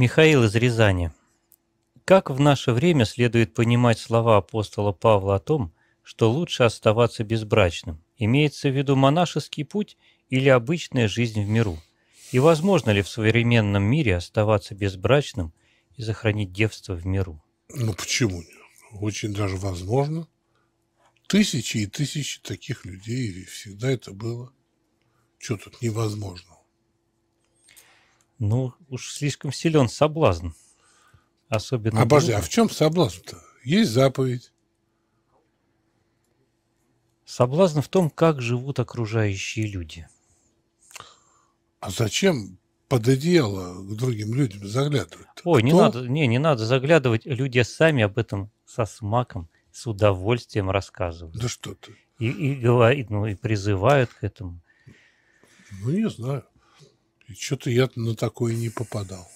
Михаил из Рязани. Как в наше время следует понимать слова апостола Павла о том, что лучше оставаться безбрачным? Имеется в виду монашеский путь или обычная жизнь в миру? И возможно ли в современном мире оставаться безбрачным и сохранить девство в миру? Ну почему нет? Очень даже возможно. Тысячи и тысячи таких людей, и всегда это было. Что тут невозможно? Ну, уж слишком силен соблазн. Особенно... Обожди, а в чем соблазн-то? Есть заповедь. Соблазн в том, как живут окружающие люди. А зачем под одеяло к другим людям заглядывать? Ой, Кто? не надо, не, не надо заглядывать. Люди сами об этом со смаком, с удовольствием рассказывают. Да что ты. И, и, говорит, ну, и призывают к этому. Ну, не знаю. Что-то я на такое не попадал.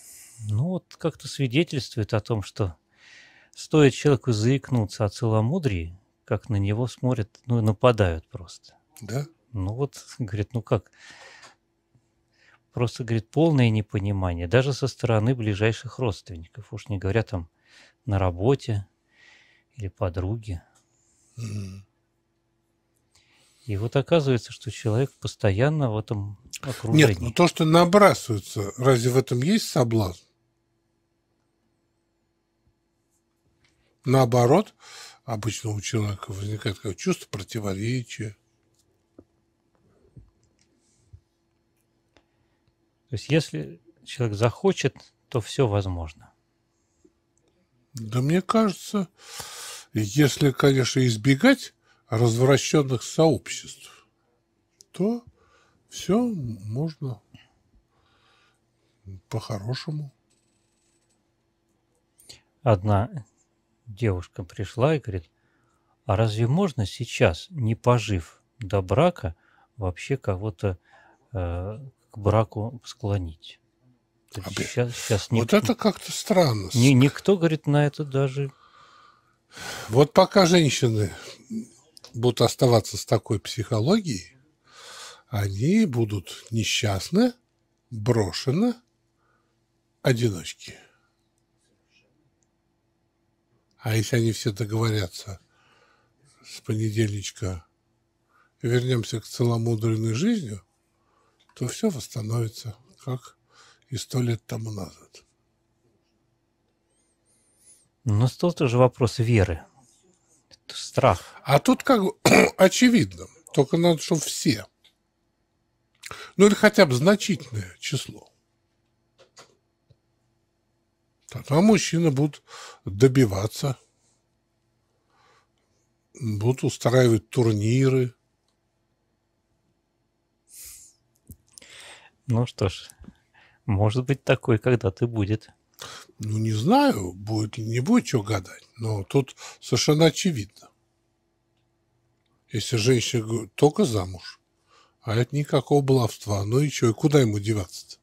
Ну, вот как-то свидетельствует о том, что стоит человеку заикнуться о целомудрии, как на него смотрят, ну, и нападают просто. Да? Ну, вот, говорит, ну как? Просто, говорит, полное непонимание, даже со стороны ближайших родственников. Уж не говоря там на работе или подруге. Mm-hmm. И вот оказывается, что человек постоянно в этом окружении. Нет, но ну то, что набрасывается, разве в этом есть соблазн? Наоборот, обычно у человека возникает такое чувство противоречия. То есть, если человек захочет, то все возможно. Да мне кажется, если, конечно, избегать развращенных сообществ, то все можно по-хорошему. Одна девушка пришла и говорит, а разве можно сейчас, не пожив до брака, вообще кого-то э, к браку склонить? А сейчас, сейчас никто, вот это как-то странно. Ни, никто, говорит, на это даже... Вот пока женщины будут оставаться с такой психологией, они будут несчастны, брошены, одиночки. А если они все договорятся с понедельничка, вернемся к целомудренной жизни, то все восстановится, как и сто лет тому назад. Но ну, стал тоже вопрос веры. Это страх. А тут как очевидно, только надо, чтобы все. Ну или хотя бы значительное число. Тогда мужчины будут добиваться, будут устраивать турниры. Ну что ж, может быть такой когда-то будет. Ну, не знаю, будет или не будет чего гадать, но тут совершенно очевидно. Если женщина только замуж, а это никакого баловства, ну и что, и куда ему деваться-то?